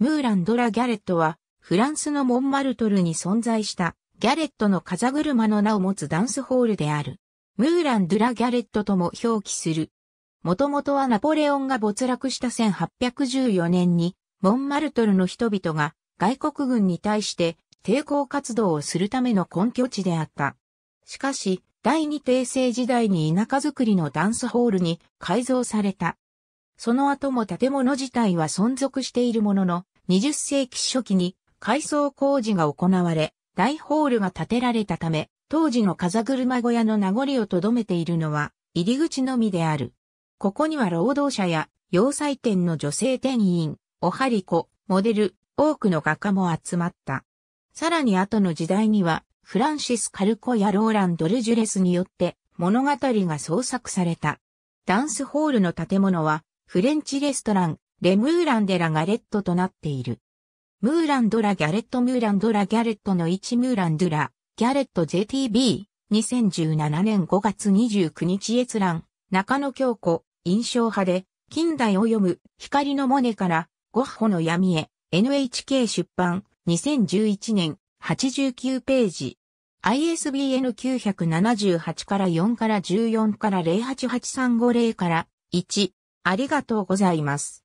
ムーラン・ドラ・ギャレットは、フランスのモンマルトルに存在した、ギャレットの風車の名を持つダンスホールである。ムーラン・ドラ・ギャレットとも表記する。もともとはナポレオンが没落した1814年に、モンマルトルの人々が外国軍に対して抵抗活動をするための根拠地であった。しかし、第二帝政時代に田舎づくりのダンスホールに改造された。その後も建物自体は存続しているものの、20世紀初期に改装工事が行われ、大ホールが建てられたため、当時の風車小屋の名残を留めているのは入り口のみである。ここには労働者や洋裁店の女性店員、おはり子、モデル、多くの画家も集まった。さらに後の時代には、フランシス・カルコやローラン・ドルジュレスによって物語が創作された。ダンスホールの建物はフレンチレストラン、レムーランデラガレットとなっている。ムーランドラギャレットムーランドラギャレットの1ムーランドラ、ギャレット JTB、2017年5月29日閲覧、中野京子、印象派で、近代を読む、光のモネから、ゴッホの闇へ、NHK 出版、2011年、89ページ。ISBN 978から4から14から088350から1、ありがとうございます。